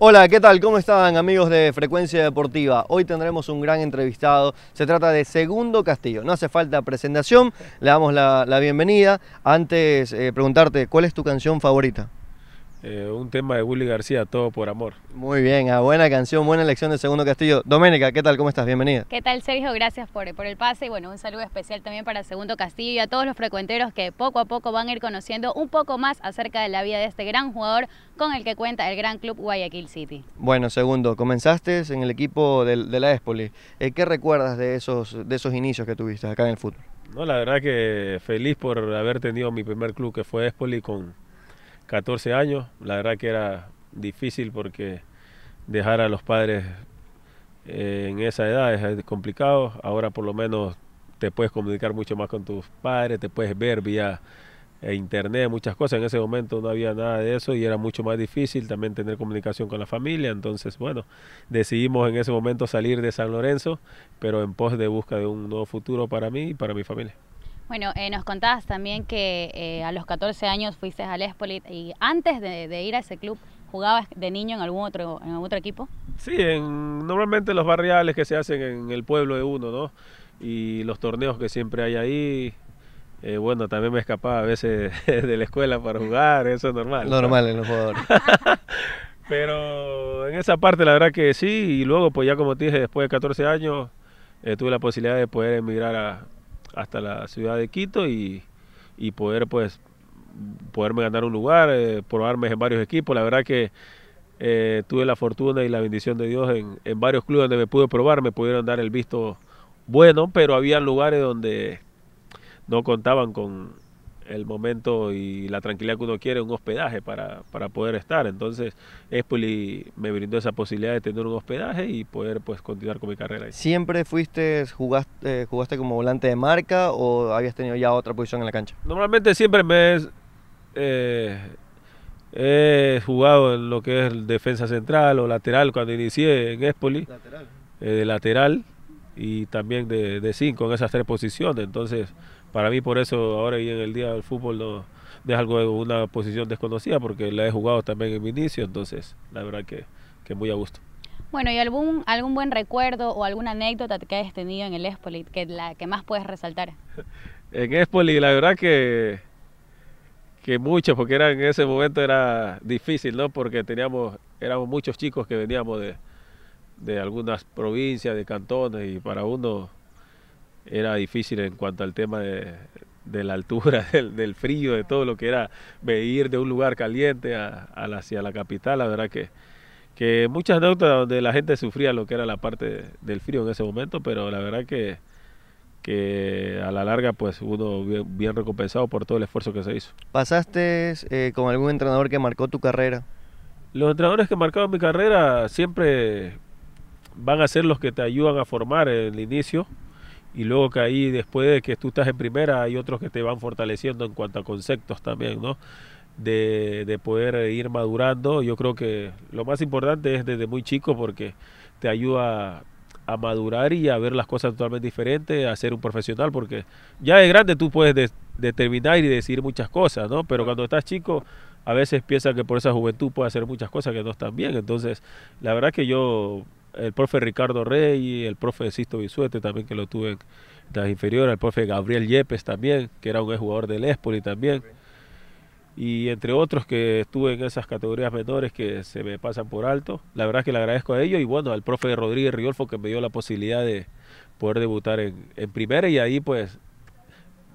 Hola, ¿qué tal? ¿Cómo están amigos de Frecuencia Deportiva? Hoy tendremos un gran entrevistado. Se trata de Segundo Castillo. No hace falta presentación, le damos la, bienvenida. Antes, eh, preguntarte, ¿cuál es tu canción favorita? Eh, un tema de Willy García, Todo por Amor. Muy bien, a ah, buena canción, buena elección de Segundo Castillo. Doménica, ¿qué tal? ¿Cómo estás? Bienvenida. ¿Qué tal, Sergio? Gracias por, por el pase y bueno, un saludo especial también para Segundo Castillo y a todos los frecuenteros que poco a poco van a ir conociendo un poco más acerca de la vida de este gran jugador con el que cuenta el gran club Guayaquil City. Bueno, Segundo, comenzaste en el equipo de, la Espoli. Eh, ¿Qué recuerdas de esos, de esos inicios que tuviste acá en el fútbol? No, la verdad que feliz por haber tenido mi primer club que fue Espoli con 14 años. La verdad que era difícil porque dejar a los padres eh, en esa edad es complicado. Ahora por lo menos te puedes comunicar mucho más con tus padres, te puedes ver vía eh, internet, muchas cosas. En ese momento no había nada de eso y era mucho más difícil también tener comunicación con la familia. Entonces, bueno, decidimos en ese momento salir de San Lorenzo, pero en pos de busca de un nuevo futuro para mí y para mi familia. Bueno, eh, nos contabas también que eh, a los 14 años fuiste al Espolit y antes de, ir a ese club, ¿jugabas de niño en algún otro, en otro equipo? Sí, en, normalmente los barriales que se hacen en el pueblo de uno, ¿no? Y los torneos que siempre hay ahí. Eh, bueno, también me escapaba a veces de la escuela para jugar, eso es normal. normal en los jugadores. Pero en esa parte la verdad que sí, y luego pues ya como te dije, después de 14 años tuve la posibilidad de poder emigrar a, hasta la ciudad de Quito y, poder pues poderme ganar un lugar, eh, probarme en varios equipos. La verdad que eh, tuve la fortuna y la bendición de Dios en, en, varios clubes donde me pude probar, me pudieron dar el visto bueno, pero había lugares donde no contaban con, el momento y la tranquilidad que uno quiere, un hospedaje para, para poder estar. Entonces, Espoli me brindó esa posibilidad de tener un hospedaje y poder pues continuar con mi carrera. Ahí. ¿Siempre fuiste, jugaste, eh, jugaste como volante de marca o habías tenido ya otra posición en la cancha? Normalmente siempre me he eh, jugado en lo que es defensa central o lateral cuando inicié en Espoli. Lateral. Eh, de lateral y también de, de cinco en esas tres posiciones. Entonces, para mí por eso ahora y en el día del fútbol no, deja algo de una posición desconocida porque la he jugado también en mi inicio, entonces la verdad que, muy a gusto. Bueno, ¿y algún, algún buen recuerdo o alguna anécdota que hayas tenido en el Espoli, que la que más puedes resaltar? en Espoli la verdad que, que muchos, porque era, en ese momento era difícil, ¿no? Porque teníamos, éramos muchos chicos que veníamos de, de algunas provincias, de cantones, y para uno era difícil en cuanto al tema de, de la altura, del, frío, de todo lo que era ir de un lugar caliente hacia la capital, la verdad que, que muchas notas donde la gente sufría lo que era la parte del frío en ese momento, pero la verdad que, que a la larga pues uno bien, recompensado por todo el esfuerzo que se hizo. ¿Pasaste eh, con algún entrenador que marcó tu carrera? Los entrenadores que marcaron mi carrera siempre van a ser los que te ayudan a formar en el inicio y luego que ahí después de que tú estás en primera hay otros que te van fortaleciendo en cuanto a conceptos también, ¿no? De, poder ir madurando. Yo creo que lo más importante es desde muy chico porque te ayuda a madurar y a ver las cosas totalmente diferentes, a ser un profesional, porque ya de grande tú puedes determinar y decir muchas cosas, ¿no? Pero cuando estás chico, a veces piensas que por esa juventud puedes hacer muchas cosas que no están bien. Entonces, la verdad que yo el profe Ricardo Rey, el profe Sisto Bisuete también que lo tuve en las inferiores, el profe Gabriel Yepes también, que era un jugador del Espoli también. Y entre otros que estuve en esas categorías menores que se me pasan por alto. La verdad que le agradezco a ellos y bueno, al profe Rodríguez Riolfo que me dio la posibilidad de poder debutar en, en primera y ahí pues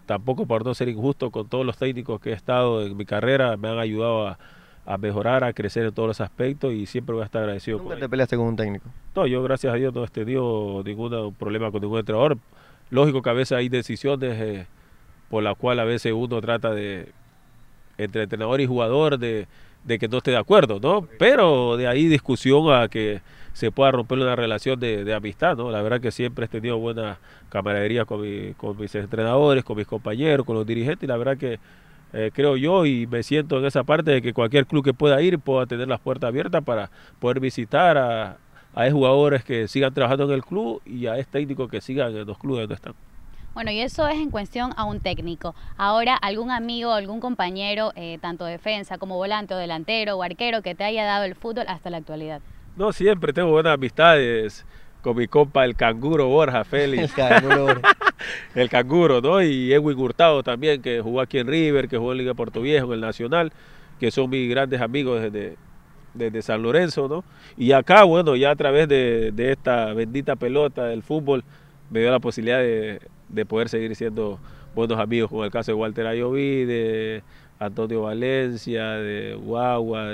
tampoco por no ser injusto con todos los técnicos que he estado en mi carrera, me han ayudado a, a mejorar, a crecer en todos los aspectos y siempre voy a estar agradecido. ¿Nunca te peleaste con un técnico? No, yo gracias a Dios no este tenido ningún problema con ningún entrenador. Lógico que a veces hay decisiones eh, por las cuales a veces uno trata de, entre entrenador y jugador, de, que no esté de acuerdo, ¿no? Pero de ahí discusión a que se pueda romper una relación de, amistad, ¿no? La verdad que siempre he tenido buena camaradería con, con mis entrenadores, con mis compañeros, con los dirigentes y la verdad que eh, creo yo, y me siento en esa parte de que cualquier club que pueda ir pueda tener las puertas abiertas para poder visitar a, a jugadores que sigan trabajando en el club y a esos técnicos que sigan en los clubes donde están. Bueno, y eso es en cuestión a un técnico. Ahora, algún amigo, algún compañero, eh, tanto defensa como volante o delantero o arquero, que te haya dado el fútbol hasta la actualidad. No, siempre tengo buenas amistades con mi compa el canguro Borja Félix. El canguro ¿no? Y Edwin Hurtado también, que jugó aquí en River, que jugó en Liga Puerto en el Nacional, que son mis grandes amigos desde, desde San Lorenzo, ¿no? Y acá, bueno, ya a través de, esta bendita pelota del fútbol, me dio la posibilidad de, poder seguir siendo buenos amigos, como el caso de Walter Ayoví, de Antonio Valencia, de Guagua,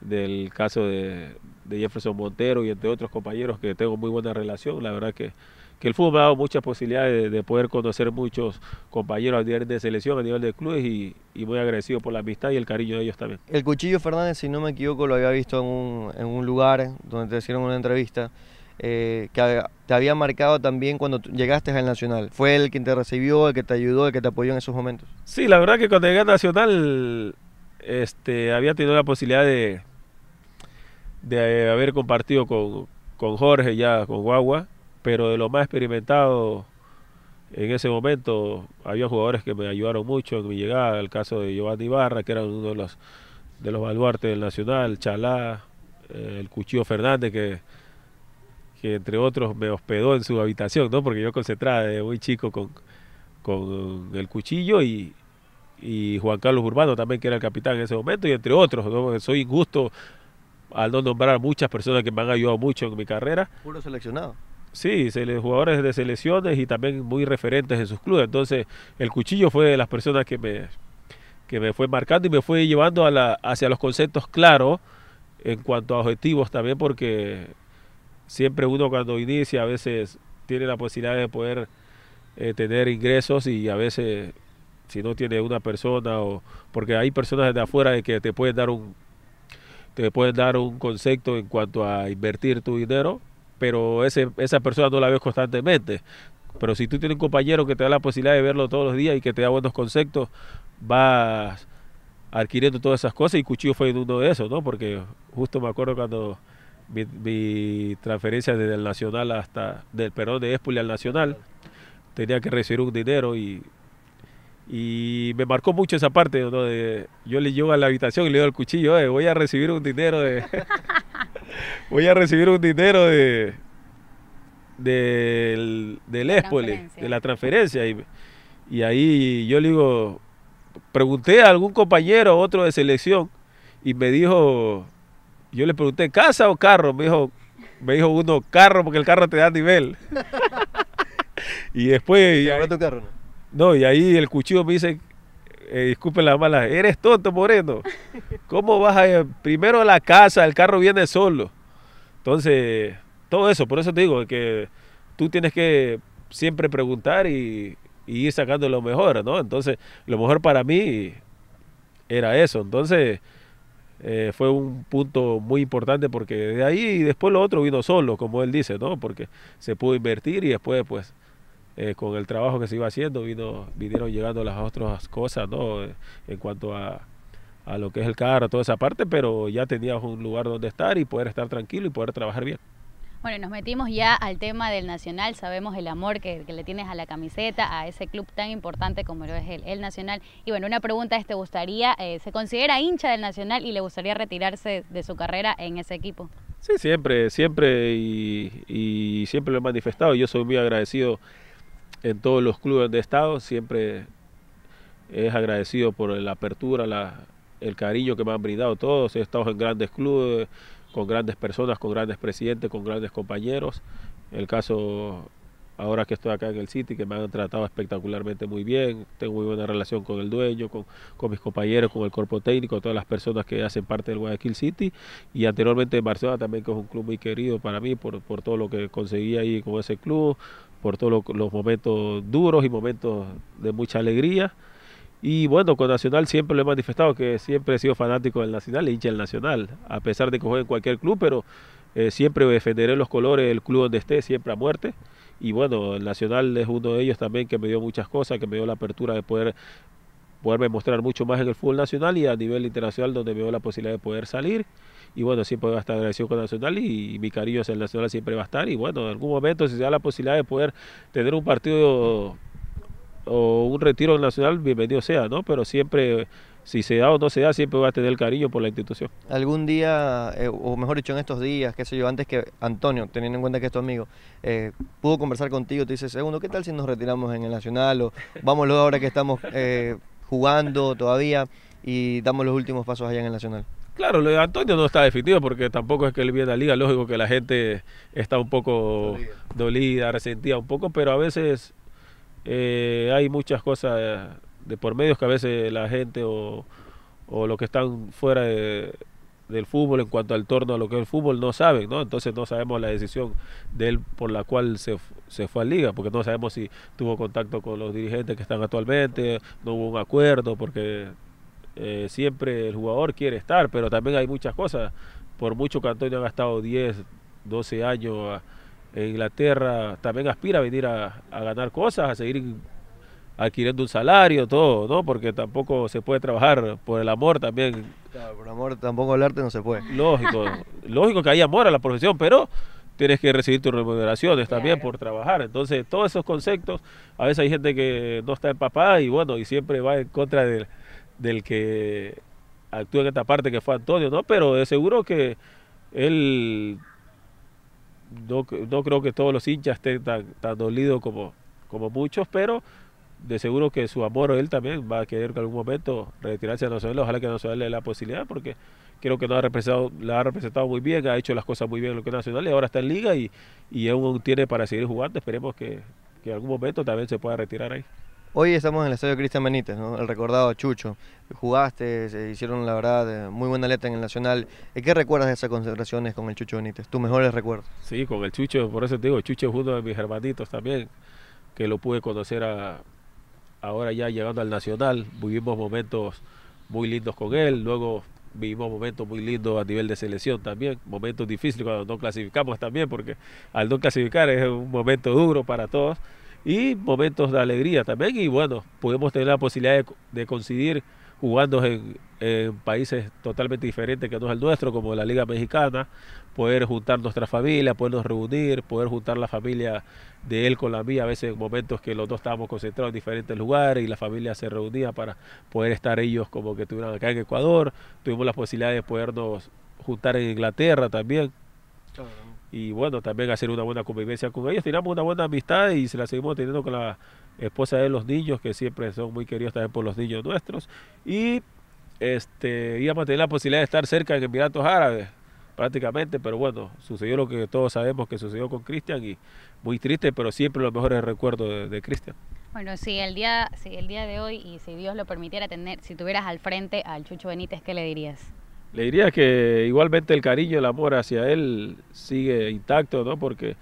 del caso de, de Jefferson Montero y entre otros compañeros que tengo muy buena relación. La verdad que, que el fútbol me ha dado muchas posibilidades de, poder conocer muchos compañeros a nivel de selección, a nivel de clubes y, muy agradecido por la amistad y el cariño de ellos también. El Cuchillo Fernández, si no me equivoco, lo había visto en un, lugar donde te hicieron una entrevista. Eh, que te había marcado también cuando llegaste al Nacional. ¿Fue el quien te recibió, el que te ayudó, el que te apoyó en esos momentos? Sí, la verdad que cuando llegué al Nacional este, había tenido la posibilidad de, de haber compartido con, Jorge ya, con Guagua, pero de lo más experimentado en ese momento había jugadores que me ayudaron mucho en mi llegada, el caso de Giovanni Ibarra que era uno de los, de los baluartes del Nacional, Chalá, eh, el Cuchillo Fernández, que, que entre otros me hospedó en su habitación, ¿no? porque yo concentraba de muy chico con, con el cuchillo y, y Juan Carlos Urbano también, que era el capitán en ese momento, y entre otros, soy injusto al no nombrar muchas personas que me han ayudado mucho en mi carrera. Puro seleccionado. Sí, jugadores de selecciones y también muy referentes en sus clubes. Entonces, el cuchillo fue de las personas que me, que me fue marcando y me fue llevando a la, hacia los conceptos claros en cuanto a objetivos también, porque siempre uno cuando inicia a veces tiene la posibilidad de poder eh, tener ingresos y a veces si no tiene una persona o porque hay personas desde afuera que te pueden dar un, te pueden dar un concepto en cuanto a invertir tu dinero, pero ese, esa persona no la ves constantemente. Pero si tú tienes un compañero que te da la posibilidad de verlo todos los días y que te da buenos conceptos, vas adquiriendo todas esas cosas y Cuchillo fue uno de esos, ¿no? Porque justo me acuerdo cuando mi, transferencia desde el Nacional hasta, del perdón, de Espoli al Nacional, tenía que recibir un dinero y y me marcó mucho esa parte donde yo le llevo a la habitación y le doy el cuchillo, voy a recibir un dinero de... voy a recibir un dinero de... Del, del de la transferencia. Y, ahí yo le digo, pregunté a algún compañero, otro de selección, y me dijo, yo le pregunté, ¿casa o carro? Me dijo, me dijo uno, carro, porque el carro te da nivel. y después... Y tu carro? No, y ahí el cuchillo me dice, eh, disculpen la mala, eres tonto, Moreno. ¿Cómo vas a primero a la casa, el carro viene solo? Entonces, todo eso, por eso te digo que tú tienes que siempre preguntar y, ir sacando lo mejor, ¿no? Entonces, lo mejor para mí era eso. Entonces, eh, fue un punto muy importante porque de ahí después lo otro vino solo, como él dice, ¿no? Porque se pudo invertir y después, pues, eh, con el trabajo que se iba haciendo, vino, vinieron llegando las otras cosas, ¿no? Eh, en cuanto a, a lo que es el carro, toda esa parte, pero ya teníamos un lugar donde estar y poder estar tranquilo y poder trabajar bien. Bueno, nos metimos ya al tema del Nacional, sabemos el amor que, le tienes a la camiseta, a ese club tan importante como lo es el, Nacional. Y bueno, una pregunta es, ¿te gustaría, eh, se considera hincha del Nacional y le gustaría retirarse de su carrera en ese equipo? Sí, siempre, siempre y, y siempre lo he manifestado. Yo soy muy agradecido en todos los clubes de Estado. Siempre es agradecido por la apertura, la, el cariño que me han brindado todos. He estado en grandes clubes, con grandes personas, con grandes presidentes, con grandes compañeros. El caso ahora que estoy acá en el City, que me han tratado espectacularmente muy bien. Tengo muy buena relación con el dueño, con, mis compañeros, con el cuerpo técnico, todas las personas que hacen parte del Guayaquil City. Y anteriormente en Barcelona también, que es un club muy querido para mí por, por todo lo que conseguí ahí con ese club, por todos los momentos duros y momentos de mucha alegría. Y bueno, con Nacional siempre lo he manifestado que siempre he sido fanático del Nacional, e hincha del Nacional, a pesar de que juegue en cualquier club, pero eh, siempre defenderé los colores del club donde esté, siempre a muerte. Y bueno, el Nacional es uno de ellos también que me dio muchas cosas, que me dio la apertura de poder poderme mostrar mucho más en el fútbol nacional y a nivel internacional donde veo la posibilidad de poder salir. Y bueno, siempre voy a estar agradecido con Nacional y, mi cariño hacia el Nacional siempre va a estar. Y bueno, en algún momento si se da la posibilidad de poder tener un partido o un retiro en Nacional, bienvenido sea, ¿no? Pero siempre, si se da o no se da, siempre va a tener el cariño por la institución. Algún día, eh, o mejor dicho, en estos días, qué sé yo, antes que Antonio, teniendo en cuenta que es tu amigo, eh, pudo conversar contigo, te dice, segundo, ¿qué tal si nos retiramos en el Nacional? O vamos luego ahora que estamos... Eh, jugando todavía y damos los últimos pasos allá en el Nacional. Claro, lo de Antonio no está definido porque tampoco es que él viene a la liga, lógico que la gente está un poco dolida, resentida un poco, pero a veces eh, hay muchas cosas de por medio que a veces la gente o, o los que están fuera de, del fútbol, en cuanto al torno a lo que es el fútbol, no saben, ¿no? Entonces no sabemos la decisión de él por la cual se, fue a Liga, porque no sabemos si tuvo contacto con los dirigentes que están actualmente, no hubo un acuerdo, porque eh, siempre el jugador quiere estar, pero también hay muchas cosas. Por mucho que Antonio ha gastado 10, 12 años ah, en Inglaterra, también aspira a venir a, a ganar cosas, a seguir adquiriendo un salario, todo, ¿no? Porque tampoco se puede trabajar por el amor también por amor tampoco hablarte no se puede. Lógico, lógico que hay amor a la profesión, pero tienes que recibir tus remuneraciones también por trabajar. Entonces, todos esos conceptos, a veces hay gente que no está empapada y bueno, y siempre va en contra del, que actúa en esta parte que fue Antonio, ¿no? Pero de seguro que él no, creo que todos los hinchas estén tan, dolidos como, como muchos, pero de seguro que su amor, él también va a querer en algún momento retirarse a Nacional, Ojalá que Nacional le dé la posibilidad, porque creo que no ha representado, la ha representado muy bien, ha hecho las cosas muy bien en lo que es Nacional y ahora está en Liga y, y aún tiene para seguir jugando. Esperemos que, que en algún momento también se pueda retirar ahí. Hoy estamos en el estadio Cristian Benítez, el recordado Chucho. Jugaste, se hicieron la verdad eh, muy buena letra en el Nacional. Eh, ¿Qué recuerdas de esas concentraciones con el Chucho Benítez? ¿Tus mejores recuerdos? Sí, con el Chucho, por eso te digo, Chucho es uno de mis hermanitos también, que lo pude conocer a, ahora ya llegando al Nacional, vivimos momentos muy lindos con él, luego vivimos momentos muy lindos a nivel de selección también, momentos difíciles cuando no clasificamos también, porque al no clasificar es un momento duro para todos, y momentos de alegría también, y bueno, podemos tener la posibilidad de, coincidir jugando en, países totalmente diferentes que no es el nuestro, como la Liga Mexicana, poder juntar nuestra familia, podernos reunir, poder juntar la familia de él con la mía, a veces en momentos que los dos estábamos concentrados en diferentes lugares y la familia se reunía para poder estar ellos como que estuvieran acá en Ecuador, tuvimos la posibilidad de podernos juntar en Inglaterra también. Y bueno, también hacer una buena convivencia con ellos. Tiramos una buena amistad y se la seguimos teniendo con la esposa de los niños, que siempre son muy queridos también por los niños nuestros. Y este, íbamos a tener la posibilidad de estar cerca de Emiratos Árabes, prácticamente, pero bueno, sucedió lo que todos sabemos que sucedió con Cristian y muy triste, pero siempre los mejores recuerdos de, Cristian. Bueno, si el, día, el día de hoy y si Dios lo permitiera tener, si tuvieras al frente al Chucho Benítez, ¿qué le dirías? Le diría que igualmente el cariño, el amor hacia él sigue intacto, ¿no? Porque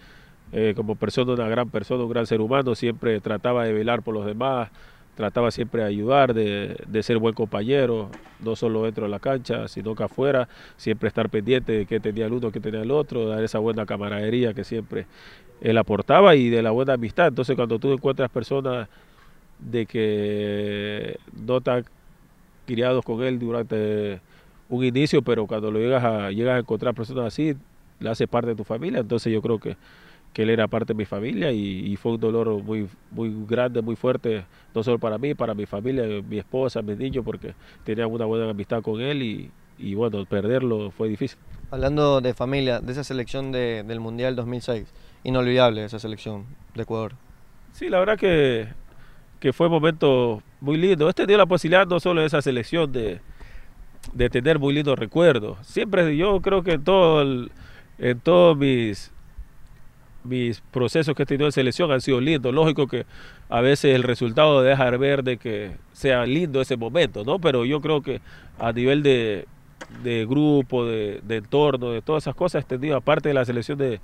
eh, como persona, una gran persona, un gran ser humano, siempre trataba de velar por los demás, trataba siempre de ayudar, de, ser buen compañero, no solo dentro de la cancha, sino que afuera, siempre estar pendiente de qué tenía el uno, qué tenía el otro, dar esa buena camaradería que siempre él aportaba y de la buena amistad. Entonces cuando tú encuentras personas de que no están criados con él durante un inicio, pero cuando lo llegas a, llegas a encontrar personas así, le haces parte de tu familia, entonces yo creo que que él era parte de mi familia y, fue un dolor muy, muy grande, muy fuerte, no solo para mí, para mi familia, mi esposa, mis niños, porque tenía una buena amistad con él y, bueno, perderlo fue difícil. Hablando de familia, de esa selección del Mundial 2006, inolvidable esa selección de Ecuador. Sí, la verdad que, fue un momento muy lindo. Este dio la posibilidad no solo de esa selección de, tener muy lindos recuerdos. Siempre yo creo que todo, en todos mis mis procesos que he tenido en selección han sido lindos. Lógico que a veces el resultado deja ver de que sea lindo ese momento, ¿no? Pero yo creo que a nivel de, grupo, de, entorno, de todas esas cosas, he tenido, aparte de la selección de,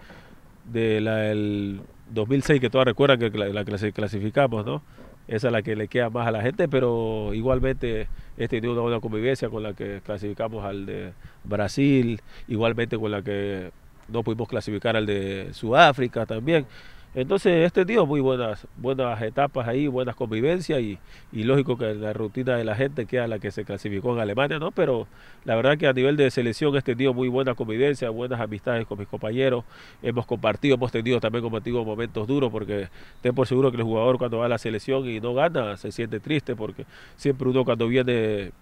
del 2006, que todas recuerdan que la, clasificamos, ¿no? Esa es la que le queda más a la gente, pero igualmente he tenido una convivencia con la que clasificamos al de Brasil, igualmente con la que no pudimos clasificar al de Sudáfrica también. Entonces, este tío, muy buenas, buenas etapas ahí, buenas convivencias y, lógico que la rutina de la gente queda la que se clasificó en Alemania, ¿no? Pero la verdad que a nivel de selección este tío, muy buena convivencia, buenas amistades con mis compañeros, hemos compartido, hemos tenido también como momentos duros porque ten por seguro que el jugador cuando va a la selección y no gana se siente triste porque siempre uno cuando viene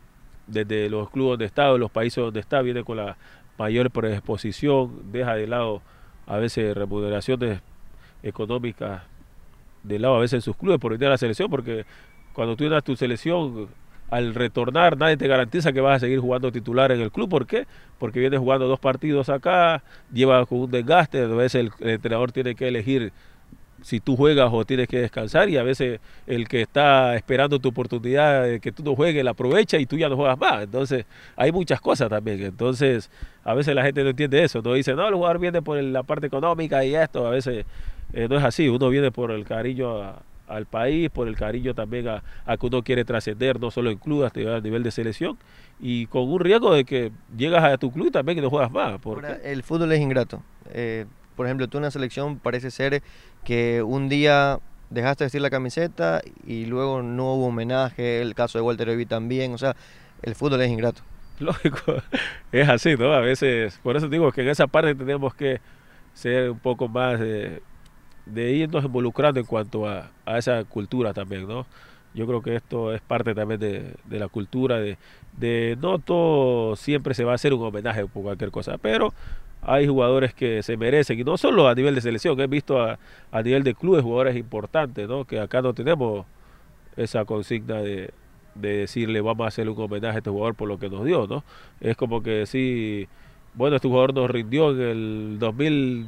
desde los clubes donde está, o los países donde está, viene con la mayor predisposición, deja de lado a veces remuneraciones económicas de lado a veces en sus clubes por venir la selección, porque cuando tú entras tu selección, al retornar nadie te garantiza que vas a seguir jugando titular en el club. ¿Por qué? Porque vienes jugando dos partidos acá, lleva con un desgaste, a veces el entrenador tiene que elegir si tú juegas o tienes que descansar y a veces el que está esperando tu oportunidad de que tú no juegues la aprovecha y tú ya no juegas más. Entonces hay muchas cosas también. Entonces a veces la gente no entiende eso. No dice, no, el jugador viene por la parte económica y esto. A veces eh, no es así. Uno viene por el cariño al país, por el cariño también a, a que uno quiere trascender, no solo en club, hasta a nivel de selección, y con un riesgo de que llegas a tu club también que no juegas más. el fútbol es ingrato. Eh, por ejemplo, tú en la selección parece ser que un día dejaste de vestir la camiseta y luego no hubo homenaje, el caso de Walter Evi también, o sea, el fútbol es ingrato. Lógico, es así, ¿no? A veces, por eso digo que en esa parte tenemos que ser un poco más de, irnos involucrando en cuanto a, esa cultura también, ¿no? Yo creo que esto es parte también de, la cultura, de, de, no todo siempre se va a hacer un homenaje por cualquier cosa, pero hay jugadores que se merecen, y no solo a nivel de selección, que he visto a, nivel de clubes jugadores importantes, ¿no? que acá no tenemos esa consigna de, decirle vamos a hacer un homenaje a este jugador por lo que nos dio, ¿no? Es como que decir, bueno, este jugador nos rindió en el 2000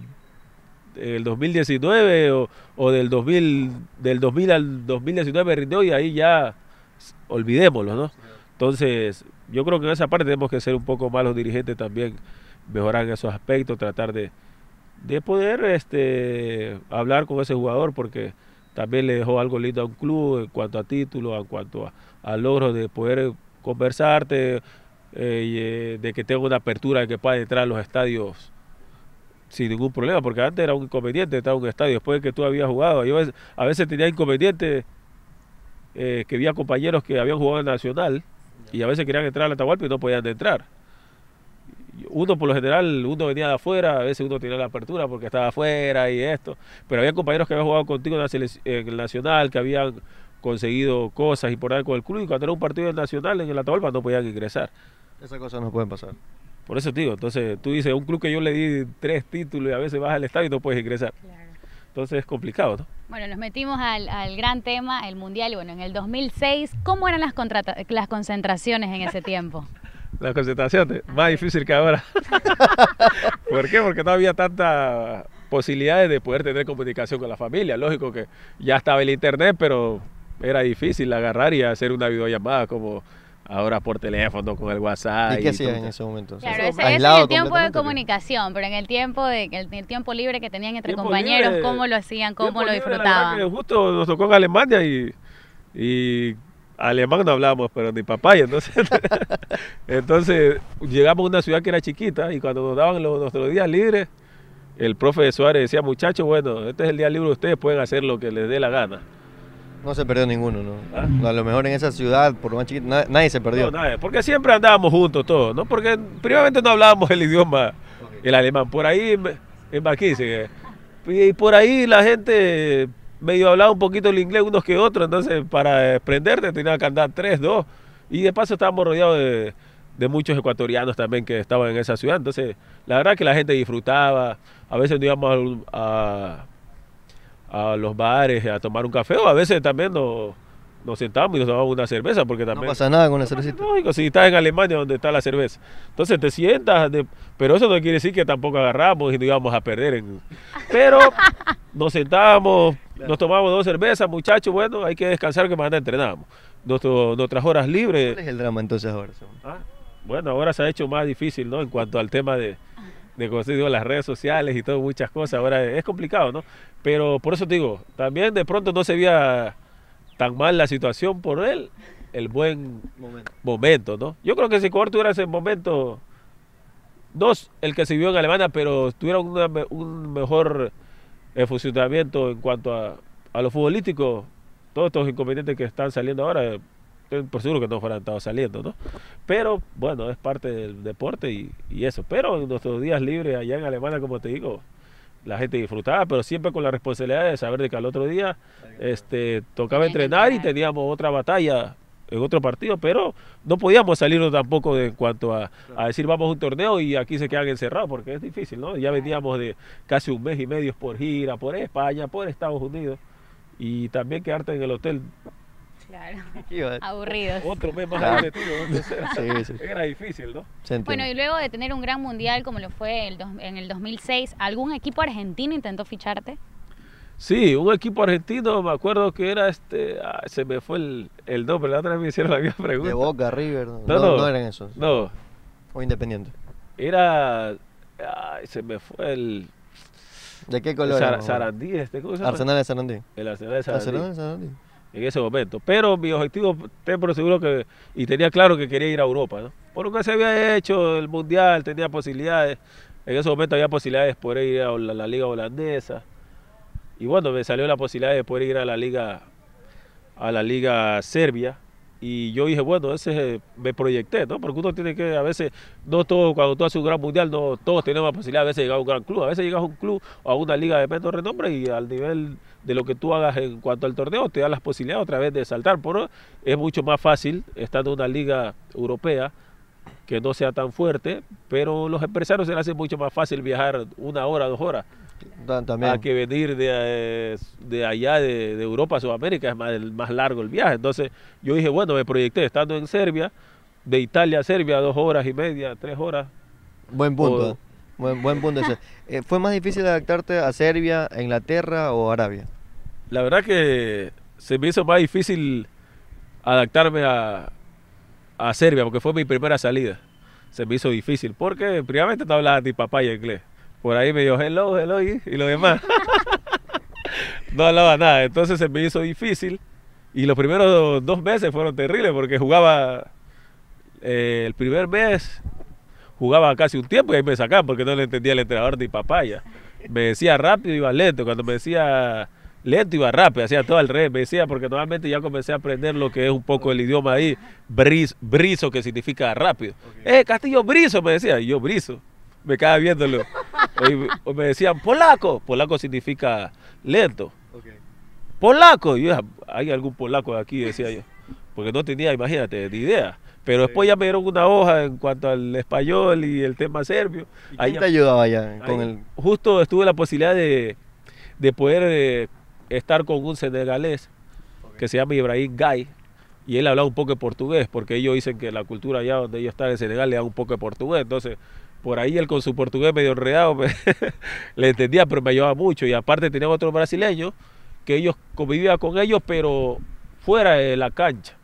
el 2019 o, o del 2000 del 2000 al 2019 rindió y ahí ya olvidémoslo, ¿no? Entonces, yo creo que en esa parte tenemos que ser un poco más los dirigentes también mejorar esos aspectos, tratar de, de poder este, hablar con ese jugador porque también le dejó algo lindo a un club en cuanto a títulos, en cuanto a, al logros de poder conversarte, eh, eh, de que tenga una apertura de que pueda entrar a los estadios sin ningún problema, porque antes era un inconveniente entrar a un estadio, después de que tú habías jugado. a veces tenía inconveniente eh, que había compañeros que habían jugado en Nacional y a veces querían entrar al la pero no podían entrar uno por lo general, uno venía de afuera, a veces uno tenía la apertura porque estaba afuera y esto, pero había compañeros que habían jugado contigo en la selección nacional, que habían conseguido cosas y por con el club y cuando era un partido nacional en el Atahualpa no podían ingresar. Esas cosas no pueden pasar. Por eso, digo, entonces tú dices, un club que yo le di tres títulos y a veces vas al estadio y no puedes ingresar. Entonces es complicado, Bueno, nos metimos al, gran tema, el Mundial. Y bueno, en el 2006, ¿cómo eran las, las concentraciones en ese tiempo? la concentración, más difícil que ahora. ¿Por qué? Porque no había tantas posibilidades de poder tener comunicación con la familia. Lógico que ya estaba el internet, pero era difícil agarrar y hacer una videollamada como ahora por teléfono, con el WhatsApp. qué hacían en ese momento? Claro, ese, el tiempo de comunicación, pero en el tiempo de el, tiempo libre que tenían entre compañeros, cómo lo hacían, cómo lo disfrutaban. justo nos tocó Alemania y alemán no hablamos, pero ni papaya. Entonces, entonces llegamos a una ciudad que era chiquita y cuando nos daban los, nuestros días libres, el profe Suárez decía, muchachos, bueno, este es el día libre, ustedes pueden hacer lo que les dé la gana. No se perdió ninguno, ¿no? ¿Ah? A lo mejor en esa ciudad, por más chiquita, nadie, se perdió. No, porque siempre andábamos juntos todos, ¿no? Porque primeramente no hablábamos el idioma, el alemán. Por ahí, en y por ahí la gente me a hablar un poquito el inglés unos que otros, entonces para prenderte, tenía que andar tres, dos. Y de paso estábamos rodeados de, muchos ecuatorianos también que estaban en esa ciudad. Entonces, la verdad que la gente disfrutaba. A veces nos íbamos a, los bares a tomar un café o a veces también nos, nos sentábamos y nos tomábamos una cerveza porque también... No pasa nada con la cervecita. No, si estás en Alemania donde está la cerveza. Entonces te sientas, pero eso no quiere decir que tampoco agarramos y nos íbamos a perder. En, pero nos sentábamos, nos tomamos dos cervezas, muchachos, bueno, hay que descansar que mañana entrenamos. nuestras horas libres. ¿Cuál es el drama entonces ahora? Ah, bueno, ahora se ha hecho más difícil, ¿no? En cuanto al tema de, de como las redes sociales y todo, muchas cosas. Ahora es complicado, ¿no? Pero por eso digo, también de pronto no se veía tan mal la situación por él, el buen momento, ¿no? Yo creo que si Ecuador tuviera ese momento, dos, el que se vio en Alemania, pero tuviera un mejor el funcionamiento en cuanto a, a los futbolísticos, todos estos inconvenientes que están saliendo ahora, por seguro que no fueran estado saliendo, ¿no? Pero bueno, es parte del deporte y, eso. Pero en nuestros días libres allá en Alemania, como te digo, la gente disfrutaba, pero siempre con la responsabilidad de saber de que al otro día este, tocaba entrenar y teníamos otra batalla en otro partido, pero no podíamos salirnos tampoco en cuanto a, decir vamos a un torneo y aquí se quedan encerrados, porque es difícil, ¿no? Ya veníamos de casi un mes y medio por gira, por España, por Estados Unidos, y también quedarte en el hotel. Claro, aburridos. Otro mes más claro. sí, sí. Era difícil, ¿no? Bueno, y luego de tener un gran mundial como lo fue el en el 2006, ¿algún equipo argentino intentó ficharte? Sí, un equipo argentino, me acuerdo que era este. se me fue el, el nombre, la otra vez me hicieron la misma pregunta. De Boca, River, no, no, eran esos. No. O Independiente. Era. Ay, se me fue el. ¿De qué color? Sarandí, este, ¿cómo se llama? Arsenal de Sarandí. El Arsenal de Sarandí. Arsenal de Sarandí. En ese momento. Pero mi objetivo, te por seguro que. Y tenía claro que quería ir a Europa, ¿no? Por se había hecho el mundial, tenía posibilidades. En ese momento había posibilidades por ir a la liga holandesa y bueno, me salió la posibilidad de poder ir a la liga, a la liga serbia. Y yo dije, bueno, ese me proyecté, ¿no? Porque uno tiene que, a veces, no todo, cuando tú haces un gran mundial, no todos tenemos la posibilidad a veces de llegar a un gran club. A veces llegas a un club o a una liga de menos renombre y al nivel de lo que tú hagas en cuanto al torneo, te da las posibilidades otra vez de saltar. Pero es mucho más fácil estando en una liga europea que no sea tan fuerte, pero los empresarios se les hace mucho más fácil viajar una hora, dos horas. También. a que venir de, eh, allá, de, Europa a Sudamérica, es más, largo el viaje. Entonces yo dije, bueno, me proyecté estando en Serbia, de Italia a Serbia, dos horas y media, tres horas. Buen punto. Eh. buen, punto eh, ¿Fue más difícil adaptarte a Serbia, a Inglaterra o Arabia? La verdad que se me hizo más difícil adaptarme a, a Serbia, porque fue mi primera salida. Se me hizo difícil, porque primeramente no hablaba y y inglés por ahí me dijo hello, hello y, lo demás. no hablaba nada. Entonces se me hizo difícil. Y los primeros dos meses fueron terribles porque jugaba eh, el primer mes, jugaba casi un tiempo y ahí me sacaban porque no le entendía el entrenador ni papaya. Me decía rápido iba lento. Cuando me decía lento iba rápido, hacía todo al revés. Me decía porque normalmente ya comencé a aprender lo que es un poco el idioma ahí, bris, briso, que significa rápido. Eh, Castillo Briso, me decía, yo briso me quedaba viéndolo. me decían, polaco. Polaco significa lento. Polaco. Y yo, hay algún polaco aquí, decía yo. Porque no tenía, imagínate, ni idea. Pero después ya me dieron una hoja en cuanto al español y el tema serbio. ahí te ayudaba ya con el... Justo estuve la posibilidad de, poder eh, estar con un senegalés que se llama Ibrahim Gay. Y él hablaba un poco de portugués, porque ellos dicen que la cultura allá donde ellos están en Senegal le da un poco de portugués. Entonces por ahí él con su portugués medio enredado le entendía, pero me ayudaba mucho. Y aparte tenía otro brasileño que ellos convivían con ellos, pero fuera de la cancha,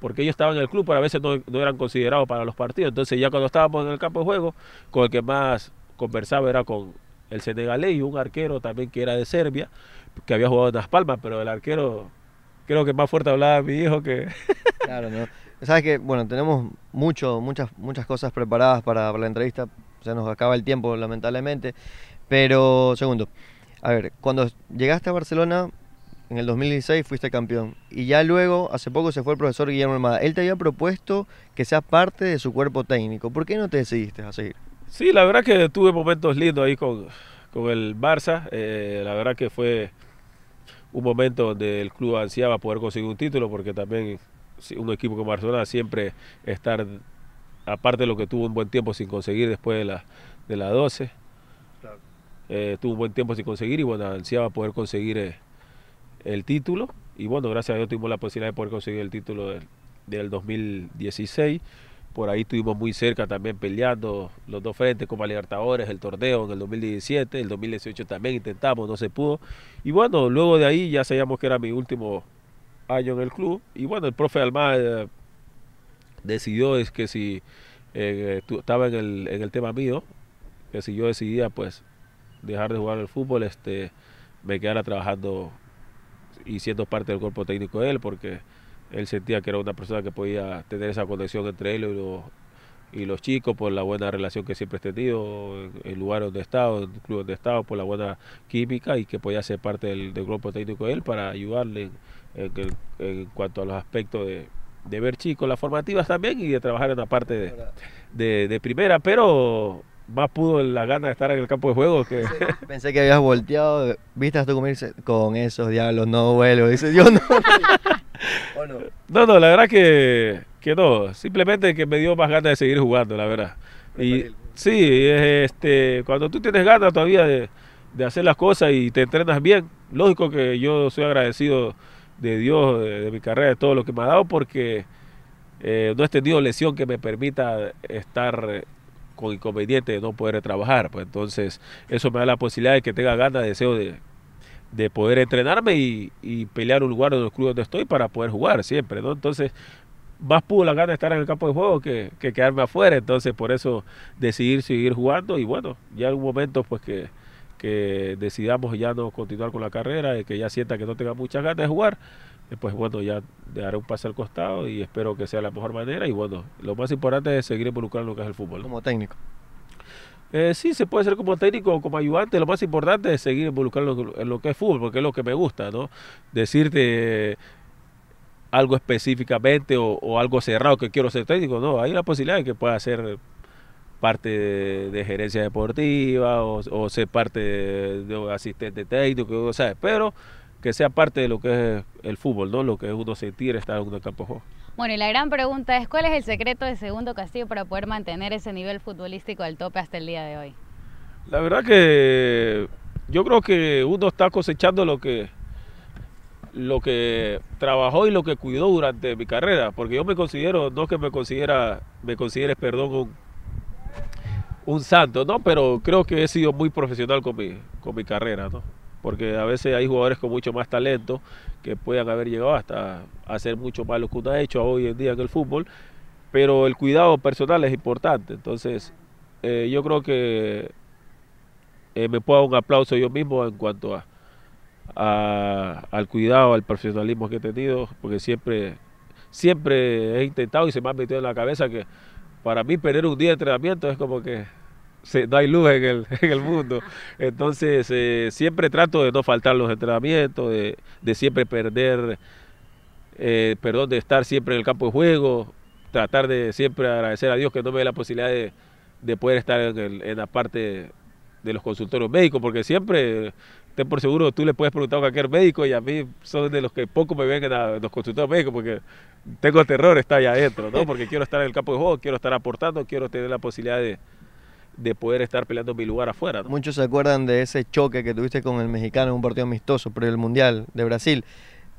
porque ellos estaban en el club, pero a veces no, eran considerados para los partidos. Entonces ya cuando estábamos en el campo de juego, con el que más conversaba era con el senegalés y un arquero también que era de Serbia, que había jugado en Las Palmas, pero el arquero creo que más fuerte hablaba mi hijo que... Claro, no. Sabes que, bueno, tenemos muchas, muchas cosas preparadas para, la entrevista. Se nos acaba el tiempo, lamentablemente. Pero, segundo, a ver, cuando llegaste a Barcelona, en el 2016 fuiste campeón. Y ya luego, hace poco se fue el profesor Guillermo Almada. Él te había propuesto que seas parte de su cuerpo técnico. ¿Por qué no te decidiste a seguir? Sí, la verdad que tuve momentos lindos ahí con, el Barça. Eh, la verdad que fue un momento donde el club ansiaba poder conseguir un título porque también un equipo como Barcelona siempre estar, aparte de lo que tuvo un buen tiempo sin conseguir después de de la 12, eh, tuvo un buen tiempo sin conseguir y bueno, ansiaba poder conseguir eh, el título. Y bueno, gracias a Dios tuvimos la posibilidad de poder conseguir el título del, 2016 por ahí estuvimos muy cerca también peleando los dos frentes, como Libertadores, el torneo en el 2017, el 2018 también intentamos, no se pudo. Y bueno, luego de ahí ya sabíamos que era mi último año en el club. Y bueno, el profe alma eh, decidió es que si eh, estaba en el, tema mío, que si yo decidía pues dejar de jugar el fútbol, este, me quedara trabajando y siendo parte del cuerpo técnico de él, porque él sentía que era una persona que podía tener esa conexión entre él y los, y los chicos por la buena relación que siempre he tenido, en lugares lugar donde he estado, en el club donde he estado, por la buena química y que podía ser parte del, del grupo técnico de él para ayudarle eh, eh, en, cuanto a los aspectos de, ver chicos, las formativas también y de trabajar en la parte de, primera, pero más pudo la gana de estar en el campo de juego que... Pensé que habías volteado, vistas tú comerse con esos diablos, no vuelvo dice yo no. no? no, la verdad que, no, simplemente que me dio más ganas de seguir jugando, la verdad. Y sí, este, cuando tú tienes ganas todavía de, de hacer las cosas y te entrenas bien, lógico que yo soy agradecido de Dios, de, mi carrera, de todo lo que me ha dado, porque eh, no he tenido lesión que me permita estar eh, con inconveniente de no poder trabajar. Pues entonces, eso me da la posibilidad de que tenga ganas, deseo de, poder entrenarme y, pelear un lugar en los donde estoy para poder jugar siempre, Entonces, más pudo la gana de estar en el campo de juego que, que quedarme afuera. Entonces, por eso decidir seguir jugando y bueno, ya en un momento pues que que decidamos ya no continuar con la carrera y que ya sienta que no tenga muchas ganas de jugar, pues bueno, ya daré un pase al costado y espero que sea la mejor manera. Y bueno, lo más importante es seguir involucrando lo que es el fútbol. Como técnico. Eh, sí, se puede ser como técnico o como ayudante. Lo más importante es seguir involucrando en lo que es fútbol, porque es lo que me gusta, ¿no? Decirte algo específicamente o, o algo cerrado que quiero ser técnico, no. Hay la posibilidad de que pueda ser parte de, gerencia deportiva o, ser parte de, asistente técnico, ¿sabes? Pero que sea parte de lo que es el fútbol, ¿no? Lo que es uno sentir estar en el campo de Bueno, y la gran pregunta es, ¿cuál es el secreto de Segundo Castillo para poder mantener ese nivel futbolístico al tope hasta el día de hoy? La verdad que yo creo que uno está cosechando lo que lo que trabajó y lo que cuidó durante mi carrera, porque yo me considero, no que me considera, me consideres, perdón, un santo, ¿no? Pero creo que he sido muy profesional con mi, con mi carrera, ¿no? Porque a veces hay jugadores con mucho más talento que puedan haber llegado hasta hacer mucho más lo que uno ha hecho hoy en día en el fútbol, pero el cuidado personal es importante. Entonces, eh, yo creo que eh, me puedo dar un aplauso yo mismo en cuanto a, al cuidado, al profesionalismo que he tenido, porque siempre, siempre he intentado y se me ha metido en la cabeza que para mí perder un día de entrenamiento es como que se, no hay luz en el, mundo. Entonces eh, siempre trato de no faltar los entrenamientos, de, siempre perder, eh, perdón, de estar siempre en el campo de juego, tratar de siempre agradecer a Dios que no me dé la posibilidad de, poder estar en, en la parte de los consultorios médicos, porque siempre, ten por seguro, tú le puedes preguntar a cualquier médico y a mí son de los que poco me ven en los consultorios médicos, porque tengo terror estar allá adentro, ¿no? Porque quiero estar en el campo de juego, quiero estar aportando, quiero tener la posibilidad de, de poder estar peleando mi lugar afuera. Muchos se acuerdan de ese choque que tuviste con el mexicano en un partido amistoso por el Mundial de Brasil.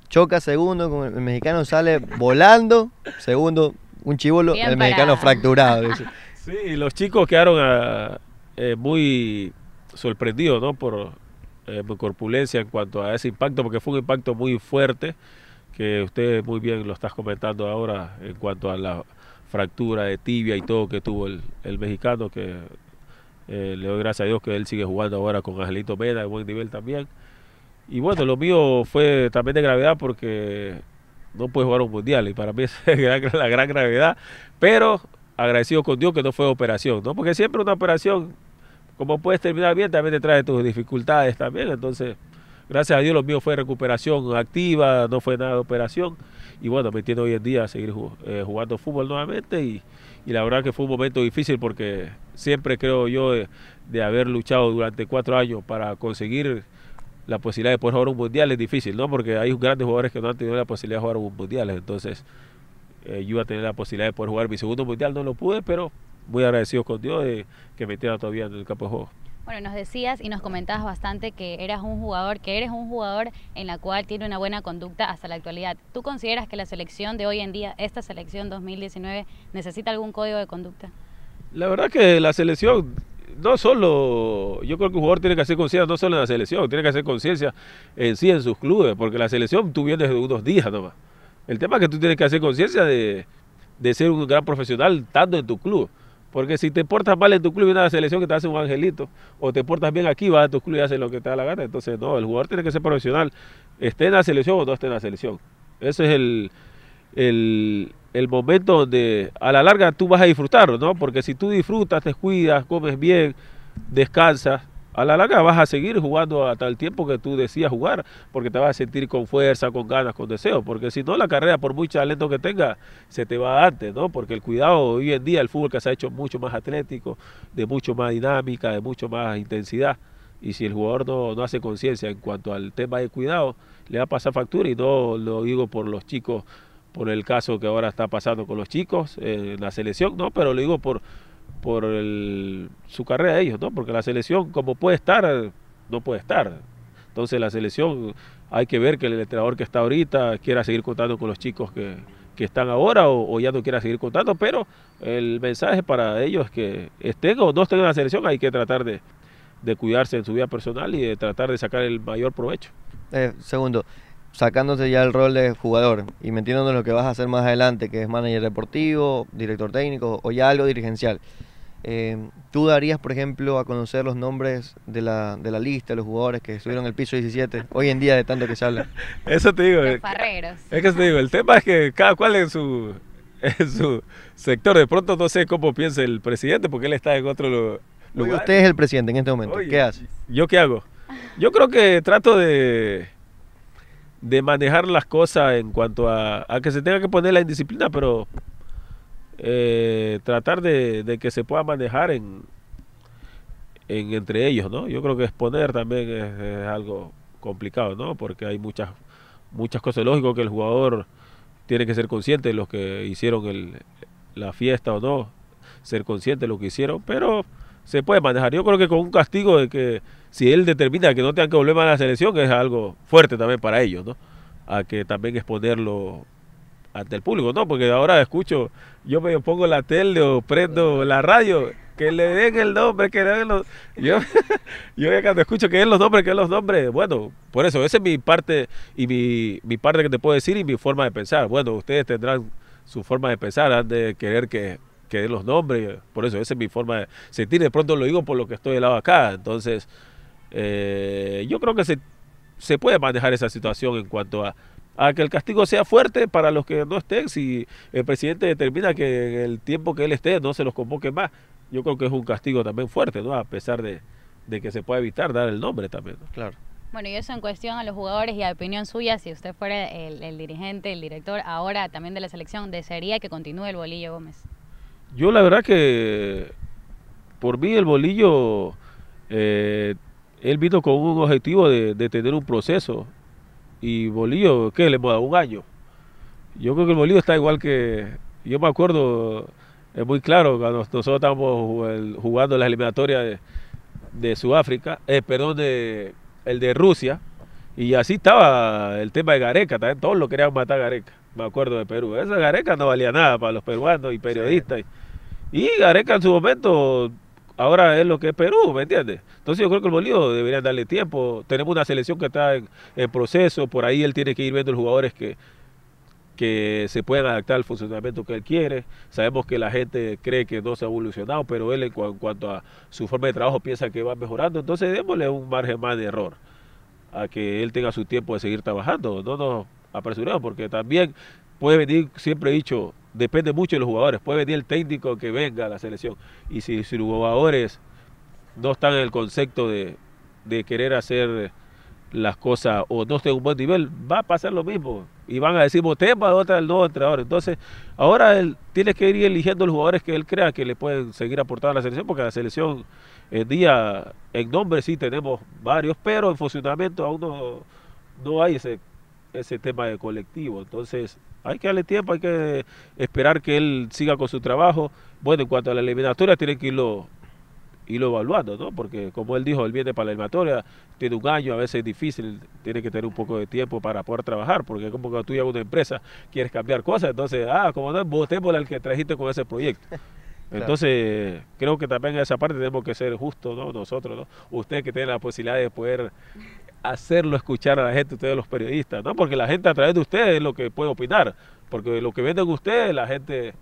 Choca segundo, con el mexicano sale volando, segundo, un chivolo, el mexicano fracturado. Sí, y los chicos quedaron a, eh, muy sorprendido ¿no? por, mi eh, corpulencia en cuanto a ese impacto, porque fue un impacto muy fuerte, que usted muy bien lo estás comentando ahora en cuanto a la fractura de tibia y todo que tuvo el, mexicano, que eh, le doy gracias a Dios que él sigue jugando ahora con Angelito Mena, de buen nivel también. Y bueno, lo mío fue también de gravedad porque no puede jugar un mundial y para mí es la gran gravedad, pero agradecido con Dios que no fue operación, ¿no? Porque siempre una operación como puedes terminar bien, también te trae tus dificultades también. Entonces, gracias a Dios lo mío fue recuperación activa, no fue nada de operación. Y bueno, me entiendo hoy en día a seguir eh, jugando fútbol nuevamente y, la verdad que fue un momento difícil porque siempre creo yo eh, de, haber luchado durante cuatro años para conseguir la posibilidad de poder jugar un mundial es difícil, ¿no? Porque hay grandes jugadores que no han tenido la posibilidad de jugar un mundial. Entonces, eh, yo iba a tener la posibilidad de poder jugar mi segundo mundial, no lo pude, pero muy agradecido con Dios de que me tenga todavía en el campo de juego. Bueno, nos decías y nos comentabas bastante que eras un jugador, que eres un jugador en la cual tiene una buena conducta hasta la actualidad. ¿Tú consideras que la selección de hoy en día, esta selección 2019, necesita algún código de conducta? La verdad que la selección no solo, yo creo que un jugador tiene que hacer conciencia, no solo en la selección, tiene que hacer conciencia en sí, en sus clubes, porque la selección tú vienes de unos días nomás. El tema es que tú tienes que hacer conciencia de, de, ser un gran profesional tanto en tu club. Porque si te portas mal en tu club y una selección que te hace un angelito, o te portas bien aquí, vas a tu club y haces lo que te da la gana. Entonces, no, el jugador tiene que ser profesional, esté en la selección o no esté en la selección. Ese es el, el, el momento donde a la larga tú vas a disfrutarlo, ¿no? Porque si tú disfrutas, te cuidas, comes bien, descansas, a la larga vas a seguir jugando hasta el tiempo que tú decías jugar, porque te vas a sentir con fuerza, con ganas, con deseo, porque si no la carrera, por mucho talento que tenga, se te va antes, ¿no? Porque el cuidado hoy en día, el fútbol que se ha hecho mucho más atlético, de mucho más dinámica, de mucho más intensidad, y si el jugador no, no hace conciencia en cuanto al tema de cuidado, le va a pasar factura, y no lo digo por los chicos, por el caso que ahora está pasando con los chicos eh, en la selección, no, pero lo digo por por su carrera de ellos, ¿no? Porque la selección, como puede estar, no puede estar. Entonces la selección, hay que ver que el entrenador que está ahorita quiera seguir contando con los chicos que, están ahora o, ya no quiera seguir contando, pero el mensaje para ellos es que estén o no estén en la selección, hay que tratar de, cuidarse en su vida personal y de tratar de sacar el mayor provecho. Eh, segundo, sacándose ya el rol de jugador y metiéndonos en lo que vas a hacer más adelante, que es manager deportivo, director técnico o ya algo dirigencial. Em, ¿Tú darías, por ejemplo, a conocer los nombres de la, de lista, los jugadores que estuvieron en el piso 17, hoy en día de tanto que se habla? Eso te digo. Eh, te digo, el tema es que cada cual en su, en su sector, de pronto no sé cómo piensa el presidente porque él está en otro lugar. usted es el presidente en este momento, ¿qué hace? ¿Yo qué hago? Yo creo que trato de de manejar las cosas en cuanto a, a que se tenga que poner la indisciplina, pero eh, tratar de, que se pueda manejar en, entre ellos, ¿no? Yo creo que exponer también es, algo complicado, ¿no? Porque hay muchas muchas cosas lógico que el jugador tiene que ser consciente de los que hicieron la fiesta o no, ser consciente de lo que hicieron, pero se puede manejar. Yo creo que con un castigo de que si él determina que no tengan que volver a la selección es algo fuerte también para ellos, ¿no? A que también exponerlo ante el público, ¿no? Porque ahora escucho, yo me pongo la tele o prendo la radio, que le den el nombre, que le den los... Yo, yo cuando escucho que den los nombres, que los nombres, bueno, por eso, esa es mi parte y mi, mi parte que te puedo decir y mi forma de pensar. Bueno, ustedes tendrán su forma de pensar, han de querer que que den los nombres, por eso esa es mi forma de sentir, de pronto lo digo por lo que estoy de lado acá, entonces eh, yo creo que se, se puede manejar esa situación en cuanto a, a que el castigo sea fuerte para los que no estén. Si el presidente determina que el tiempo que él esté no se los convoque más, yo creo que es un castigo también fuerte, ¿no? A pesar de, que se pueda evitar dar el nombre también. Claro. Bueno, y eso en cuestión a los jugadores y a opinión suya, si usted fuera el, dirigente, el director, ahora también de la selección, ¿desearía que continúe el Bolillo Gómez? Yo la verdad que por mí el Bolillo, eh, él vino con un objetivo de, de tener un proceso, y Bolillo, ¿qué le dado Un año. Yo creo que el Bolillo está igual que, yo me acuerdo, es muy claro, cuando nosotros estábamos jugando las eliminatorias de, Sudáfrica, eh, perdón, de, el de Rusia, y así estaba el tema de Gareca, todos lo querían matar Gareca, me acuerdo de Perú. Esa Gareca no valía nada para los peruanos y periodistas. Y Gareca en su momento ahora es lo que es Perú, ¿me entiendes? Entonces yo creo que el Bolívar debería darle tiempo. Tenemos una selección que está en, proceso, por ahí él tiene que ir viendo los jugadores que, que se puedan adaptar al funcionamiento que él quiere. Sabemos que la gente cree que no se ha evolucionado, pero él en, cuanto a su forma de trabajo piensa que va mejorando. Entonces démosle un margen más de error a que él tenga su tiempo de seguir trabajando. No nos apresuremos porque también puede venir, siempre he dicho, depende mucho de los jugadores. Puede venir el técnico que venga a la selección. Y si, los jugadores no están en el concepto de, querer hacer las cosas o no estén en un buen nivel, va a pasar lo mismo. Y van a decir, boté otra del nuevo entrenador. Entonces, ahora él tiene que ir eligiendo los jugadores que él crea que le pueden seguir aportando a la selección, porque la selección en eh, día, en nombre sí tenemos varios, pero en funcionamiento aún no, no hay ese ese tema de colectivo. Entonces, hay que darle tiempo, hay que esperar que él siga con su trabajo. Bueno, en cuanto a la eliminatoria, tiene que irlo, irlo evaluando, ¿no? Porque, como él dijo, él viene para la eliminatoria, tiene un año, a veces es difícil, tiene que tener un poco de tiempo para poder trabajar, porque como que tú llevas una empresa, quieres cambiar cosas, entonces, ah, como no, votemos por el que trajiste con ese proyecto. Entonces, creo que también en esa parte tenemos que ser justos, ¿no? Nosotros, ¿no? Ustedes que tienen la posibilidad de poder hacerlo escuchar a la gente, ustedes los periodistas, ¿no? Porque la gente a través de ustedes es lo que puede opinar, porque lo que venden ustedes la gente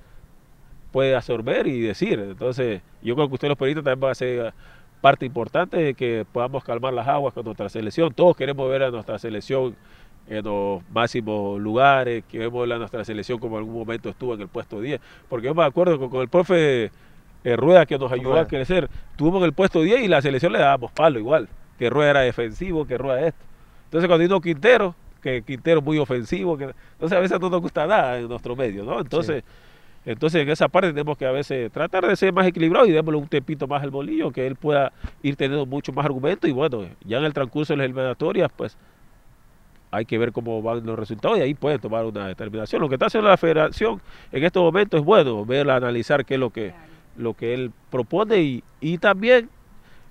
puede absorber y decir. Entonces, yo creo que ustedes los periodistas también van a ser parte importante de que podamos calmar las aguas con nuestra selección. Todos queremos ver a nuestra selección en los máximos lugares, queremos ver a nuestra selección como en algún momento estuvo en el puesto 10, porque yo me acuerdo con, el profe eh, Rueda que nos ayudó a crecer, tuvimos en el puesto 10 y la selección le dábamos palo igual que Rueda era defensivo, que Rueda esto. Entonces cuando vino Quintero, que Quintero muy ofensivo, que, entonces a veces no nos gusta nada en nuestro medio, ¿no? Entonces, entonces en esa parte tenemos que a veces tratar de ser más equilibrados y démosle un tempito más al bolillo, que él pueda ir teniendo mucho más argumentos y bueno, ya en el transcurso de las eliminatorias, pues hay que ver cómo van los resultados y ahí puede tomar una determinación. Lo que está haciendo la federación en estos momentos es bueno, verla, analizar qué es lo que, lo que él propone y, y también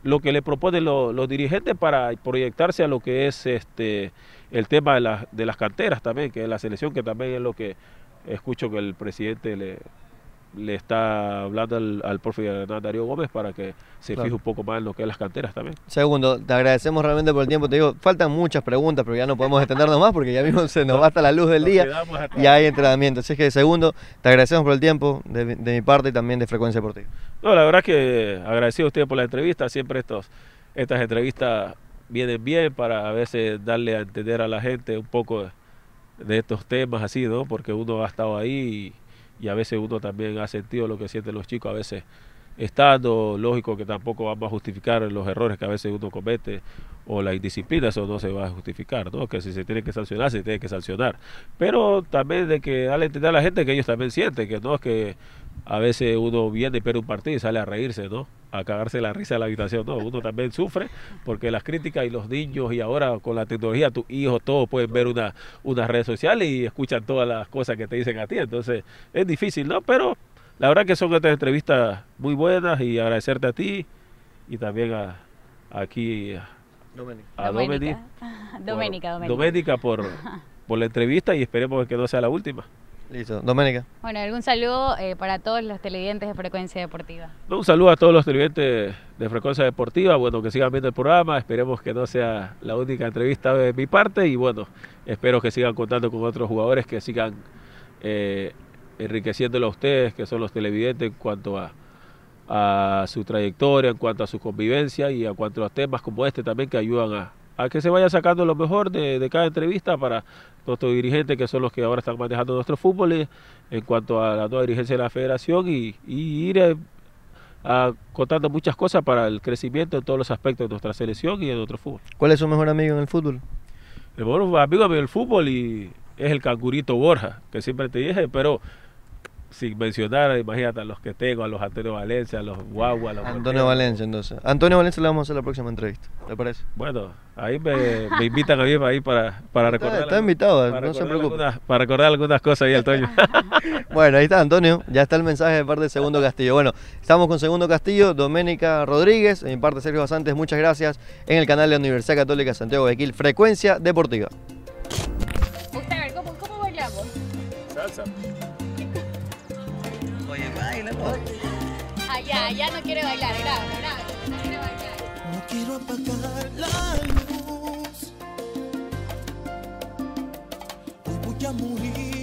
lo que le proponen los dirigentes para proyectarse a lo que es este el tema de, de las canteras también, que es la selección, que también es lo que escucho que el presidente le, le está hablando al, al profe Darío Gómez para que se fije un poco más en lo que es las canteras también. Segundo, te agradecemos realmente por el tiempo. Te digo, faltan muchas preguntas, pero ya no podemos extendernos más porque ya mismo se nos va hasta la luz del día y hay entrenamiento. Así que, segundo, te agradecemos por el tiempo de, mi parte y también de Frecuencia Deportiva. No, la verdad es que agradecido a usted por la entrevista. Siempre estos, estas entrevistas vienen bien para a veces darle a entender a la gente un poco de, de estos temas así, ¿no? Porque uno ha estado ahí y y a veces uno también ha sentido lo que sienten los chicos, a veces estando, lógico que tampoco vamos a justificar los errores que a veces uno comete o la indisciplina, eso no se va a justificar, ¿no? Que si se tiene que sancionar, se tiene que sancionar. Pero también de que al entender a la gente que ellos también sienten, que no es que a veces uno viene y pierde un partido y sale a reírse, ¿no? A cagarse la risa en la habitación, ¿no? Uno también sufre porque las críticas y los niños y ahora con la tecnología, tus hijos, todos pueden ver una, unas redes sociales y escuchan todas las cosas que te dicen a ti. Entonces es difícil, ¿no? Pero la verdad que son estas entrevistas muy buenas y agradecerte a ti y también a, aquí a Doménica. por la entrevista y esperemos que no sea la última. Listo. Doménica. Bueno, algún saludo eh, para todos los televidentes de Frecuencia Deportiva. Un saludo a todos los televidentes de Frecuencia Deportiva. Bueno, que sigan viendo el programa. Esperemos que no sea la única entrevista de mi parte. Y bueno, espero que sigan contando con otros jugadores que sigan eh, enriqueciéndolo a ustedes, que son los televidentes, en cuanto a, a su trayectoria, en cuanto a su convivencia y a cuanto a temas como este también que ayudan a, a que se vaya sacando lo mejor de, cada entrevista para nuestros dirigentes, que son los que ahora están manejando nuestro fútbol, eh, en cuanto a la nueva dirigencia de la federación y, ir eh, a, contando muchas cosas para el crecimiento de todos los aspectos de nuestra selección y de nuestro fútbol. ¿Cuál es su mejor amigo en el fútbol? El mejor amigo en el fútbol y es el cangurito Borja, que siempre te dije, pero sin mencionar, imagínate a los que tengo, a los Antonio Valencia, a los Guagua, a los Antonio Valencia, entonces. Antonio Valencia le vamos a hacer la próxima entrevista, ¿te parece? Bueno, ahí me, invitan a mí para, para, para recordar. Está, invitado, no se preocupe. para recordar algunas cosas ahí, Antonio. bueno, ahí está, Antonio. Ya está el mensaje de parte de Segundo Castillo. Bueno, estamos con Segundo Castillo, Doménica Rodríguez, en parte Sergio Basantes, muchas gracias, en el canal de la Universidad Católica Santiago de Quil, Frecuencia Deportiva. Ah, ya, no quiere bailar, graba, graba. No quiere bailar. No quiero apagar la luz. Hoy voy a morir.